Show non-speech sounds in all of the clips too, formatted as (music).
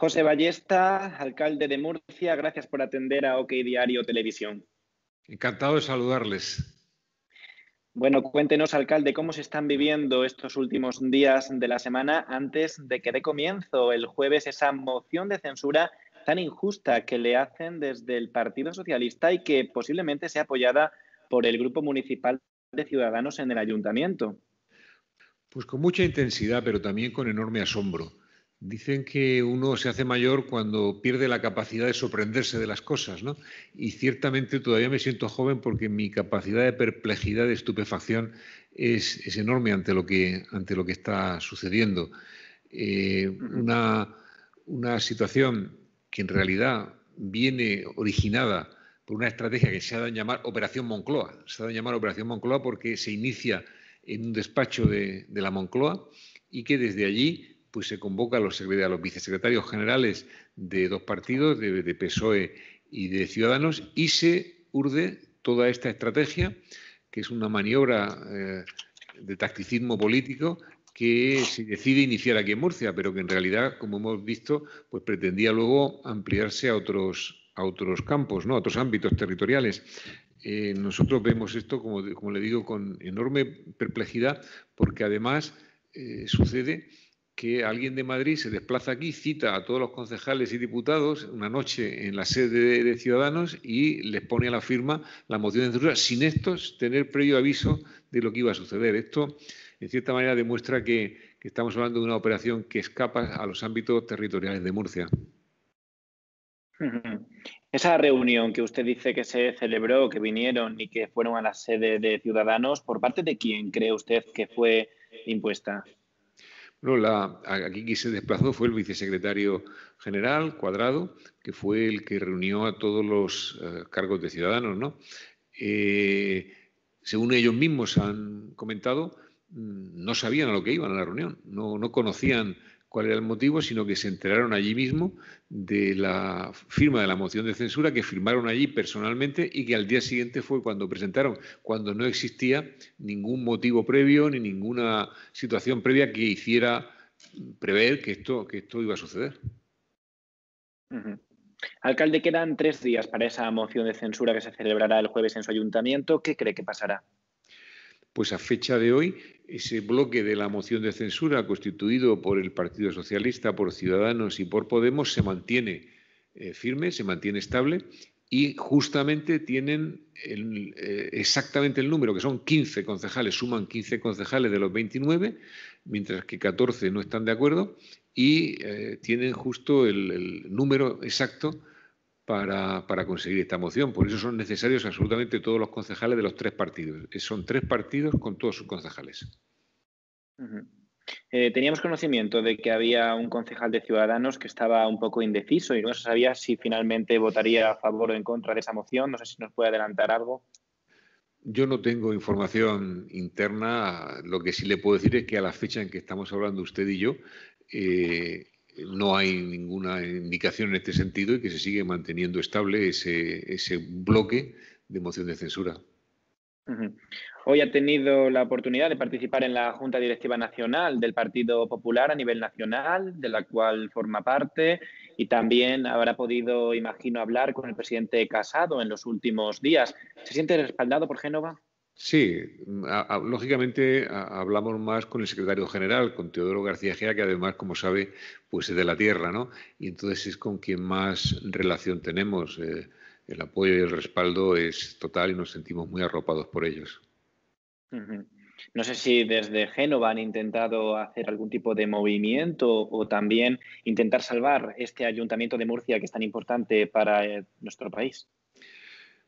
José Ballesta, alcalde de Murcia, gracias por atender a OK Diario Televisión. Encantado de saludarles. Bueno, cuéntenos, alcalde, cómo se están viviendo estos últimos días de la semana antes de que dé comienzo el jueves esa moción de censura tan injusta que le hacen desde el Partido Socialista y que posiblemente sea apoyada por el Grupo Municipal de Ciudadanos en el Ayuntamiento. Pues con mucha intensidad, pero también con enorme asombro. Dicen que uno se hace mayor cuando pierde la capacidad de sorprenderse de las cosas, ¿no? Y ciertamente todavía me siento joven porque mi capacidad de perplejidad, de estupefacción, es, enorme ante lo, que, ante lo que está sucediendo. Eh, una, situación que en realidad viene originada por una estrategia que se ha dado a llamar Operación Moncloa. Se ha dado a llamar Operación Moncloa porque se inicia en un despacho de la Moncloa y que desde allí pues se convoca a los, a los vicesecretarios generales de dos partidos, de, PSOE e y de Ciudadanos, y se urde toda esta estrategia, que es una maniobra eh, de tacticismo político que se decide iniciar aquí en Murcia, pero que en realidad, como hemos visto, pues pretendía luego ampliarse a otros, a otros campos, ¿no? a otros ámbitos territoriales. Eh, nosotros vemos esto, como, le digo, con enorme perplejidad, porque además eh, sucede que alguien de Madrid se desplaza aquí, cita a todos los concejales y diputados una noche en la sede de, Ciudadanos y les pone a la firma la moción de censura sin estos tener previo aviso de lo que iba a suceder. Esto, en cierta manera, demuestra que, que estamos hablando de una operación que escapa a los ámbitos territoriales de Murcia. (laughs) Esa reunión que usted dice que se celebró, que vinieron y que fueron a la sede de Ciudadanos, ¿por parte de quién cree usted que fue impuesta? No, la, aquí se desplazó fue el vicesecretario general, Cuadrado, que fue el que reunió a todos los eh, cargos de ciudadanos. ¿no? Eh, según ellos mismos han comentado, mm, no sabían a lo que iban a la reunión, no, no conocían cuál era el motivo, sino que se enteraron allí mismo de la firma de la moción de censura, que firmaron allí personalmente y que al día siguiente fue cuando presentaron, cuando no existía ningún motivo previo ni ninguna situación previa que hiciera prever que esto, que esto iba a suceder. Alcalde, quedan tres días para esa moción de censura que se celebrará el jueves en su ayuntamiento. ¿Qué cree que pasará? pues a fecha de hoy ese bloque de la moción de censura constituido por el Partido Socialista, por Ciudadanos y por Podemos se mantiene eh, firme, se mantiene estable y justamente tienen eh, exactamente el número, que son 15 concejales, suman 15 concejales de los 29, mientras que 14 no están de acuerdo y eh, tienen justo el número exacto para, conseguir esta moción. Por eso son necesarios absolutamente todos los concejales de los tres partidos. Son tres partidos con todos sus concejales. Eh, teníamos conocimiento de que había un concejal de Ciudadanos que estaba un poco indeciso y no se sabía si finalmente votaría a favor o en contra de esa moción. No sé si nos puede adelantar algo. Yo no tengo información interna. Lo que sí le puedo decir es que a la fecha en que estamos hablando usted y yo, eh, no hay ninguna indicación en este sentido y que se sigue manteniendo estable ese, ese bloque de moción de censura. Hoy ha tenido la oportunidad de participar en la Junta Directiva Nacional del Partido Popular a nivel nacional, de la cual forma parte, y también habrá podido, imagino, hablar con el presidente Casado en los últimos días. ¿Se siente respaldado por Génova? Sí, mm, lógicamente hablamos más con el secretario general, con Teodoro García Gea, que además, como sabe, pues es de la tierra, ¿no? Y entonces es con quien más relación tenemos. Eh, el apoyo y el respaldo es total y nos sentimos muy arropados por ellos. No sé si desde Génova han intentado hacer algún tipo de movimiento o también intentar salvar este ayuntamiento de Murcia que es tan importante para eh, nuestro país.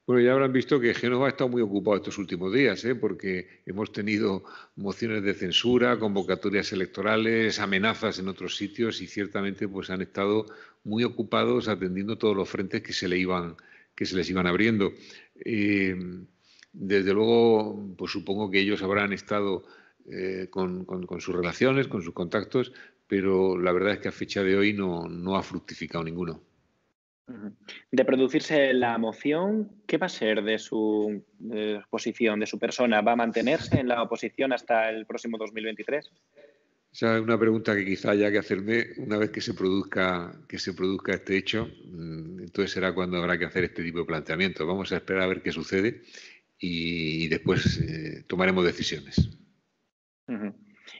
Bueno, ya habrán visto que Génova ha estado muy ocupado estos últimos días, ¿eh? porque hemos tenido mociones de censura, convocatorias electorales, amenazas en otros sitios y ciertamente pues, han estado muy ocupados atendiendo todos los frentes que se, le iban, que se les iban abriendo. Eh, desde luego, pues supongo que ellos habrán estado eh, con, sus relaciones, con sus contactos, pero la verdad es que a fecha de hoy no ha fructificado ninguno. De producirse la moción, ¿qué va a ser de su posición, de su persona? ¿Va a mantenerse en la oposición hasta el próximo 2023? Esa es una pregunta que quizá haya que hacerme una vez que se produzca, que se produzca este hecho. Mm, entonces será cuando habrá que hacer este tipo de planteamiento Vamos a esperar a ver qué sucede y, después eh, tomaremos decisiones.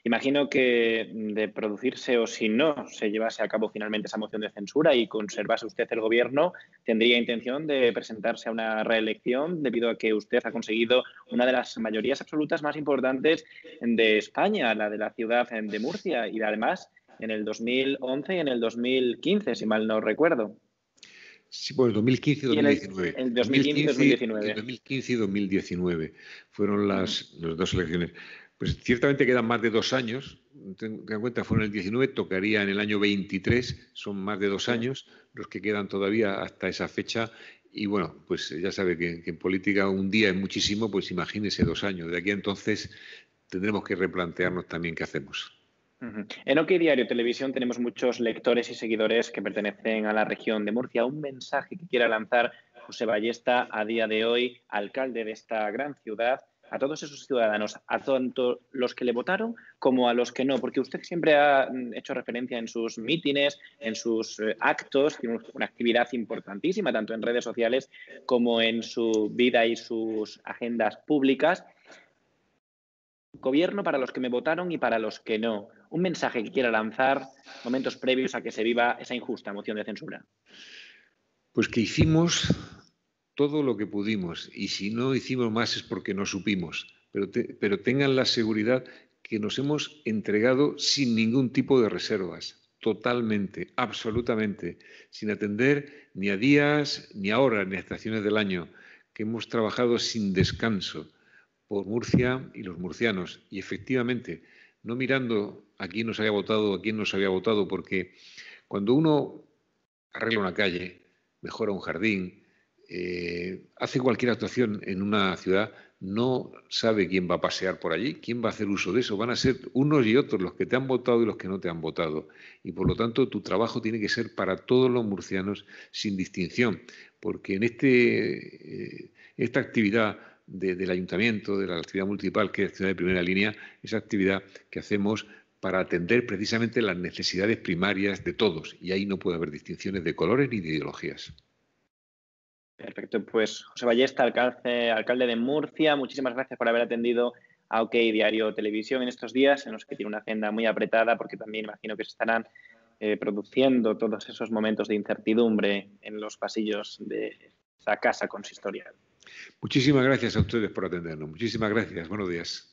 Imagino que de producirse o si no se llevase a cabo finalmente esa moción de censura y conservase usted el gobierno, tendría intención de presentarse a una reelección debido a que usted ha conseguido una de las mayorías absolutas más importantes de España, la de la ciudad de Murcia y además en el 2011 y en el 2015, si mal no recuerdo. Sí, bueno, 2015 y 2019. El, el 2015, y 2019. El 2015 y 2019 fueron las dos elecciones. Pues ciertamente quedan más de dos años, tengan en cuenta, fueron el 19, tocaría en el año 23, son más de dos años los que quedan todavía hasta esa fecha. Y bueno, pues ya sabe que, en política un día es muchísimo, pues imagínese dos años. De aquí a entonces tendremos que replantearnos también qué hacemos. En OK Diario Televisión tenemos muchos lectores y seguidores que pertenecen a la región de Murcia. Un mensaje que quiera lanzar José Ballesta a día de hoy, alcalde de esta gran ciudad, a todos esos ciudadanos, a tanto los que le votaron como a los que no, porque usted siempre ha mm, hecho referencia en sus mítines, en sus eh, actos, tiene una actividad importantísima tanto en redes sociales como en su vida y sus agendas públicas. Gobierno para los que me votaron y para los que no. Un mensaje que quiera lanzar momentos previos a que se viva esa injusta moción de censura. Pues que hicimos todo lo que pudimos y si no hicimos más es porque no supimos, pero, tengan la seguridad que nos hemos entregado sin ningún tipo de reservas, totalmente, absolutamente, sin atender ni a días, ni a horas, ni a estaciones del año, que hemos trabajado sin descanso por Murcia y los murcianos. Y efectivamente, no mirando a quién nos había votado, a quién nos había votado, porque cuando uno arregla una calle, mejora un jardín, eh, hace cualquier actuación en una ciudad, no sabe quién va a pasear por allí, quién va a hacer uso de eso. Van a ser unos y otros los que te han votado y los que no te han votado. Y por lo tanto, tu trabajo tiene que ser para todos los murcianos sin distinción, porque en este, eh, esta actividad del ayuntamiento, de la actividad municipal, que es ciudad de primera línea, esa actividad que hacemos para atender precisamente las necesidades primarias de todos. Y ahí no puede haber distinciones de colores ni de ideologías. Perfecto, pues José Ballesta, alcalde, alcalde de Murcia, muchísimas gracias por haber atendido a OK Diario Televisión en estos días, en los que tiene una agenda muy apretada, porque también imagino que se estarán eh, produciendo todos esos momentos de incertidumbre en los pasillos de esa casa consistorial. Muchísimas gracias a ustedes por atendernos. Muchísimas gracias. Buenos días.